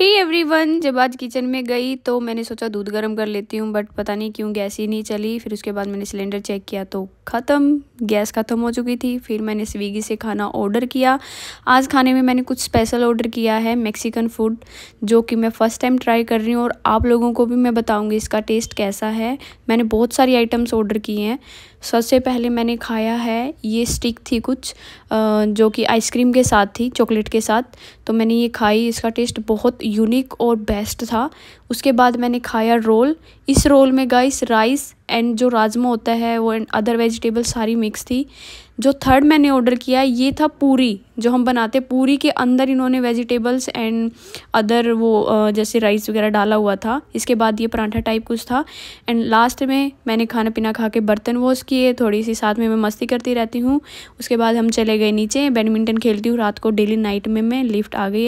ही hey everyone जब आज kitchen में गई तो मैंने सोचा दूध गर्म कर लेती हूँ बट पता नहीं क्यों गैस ही नहीं चली फिर उसके बाद मैंने सिलेंडर चेक किया तो ख़त्म गैस ख़त्म हो चुकी थी फिर मैंने स्विगी से खाना ऑर्डर किया आज खाने में मैंने कुछ स्पेशल ऑर्डर किया है मेक्सिकन फूड जो कि मैं फ़र्स्ट टाइम ट्राई कर रही हूँ और आप लोगों को भी मैं बताऊँगी इसका टेस्ट कैसा है मैंने बहुत सारी आइटम्स ऑर्डर किए हैं सबसे पहले मैंने खाया है ये स्टिक थी कुछ जो कि आइसक्रीम के साथ थी चॉकलेट के साथ तो मैंने ये खाई इसका टेस्ट बहुत यूनिक और बेस्ट था उसके बाद मैंने खाया रोल इस रोल में गाइस राइस एंड जो राजमा होता है वो एंड अदर वेजिटेबल सारी मिक्स थी जो थर्ड मैंने ऑर्डर किया ये था पूरी जो हम बनाते पूरी के अंदर इन्होंने वेजिटेबल्स एंड अदर वो जैसे राइस वगैरह डाला हुआ था इसके बाद ये पराठा टाइप कुछ था एंड लास्ट में मैंने खाना पीना खा के बर्तन वॉश किए थोड़ी सी साथ में मैं मस्ती करती रहती हूँ उसके बाद हम चले गए नीचे बैडमिंटन खेलती हूँ रात को डेली नाइट में मैं लिफ्ट आ गई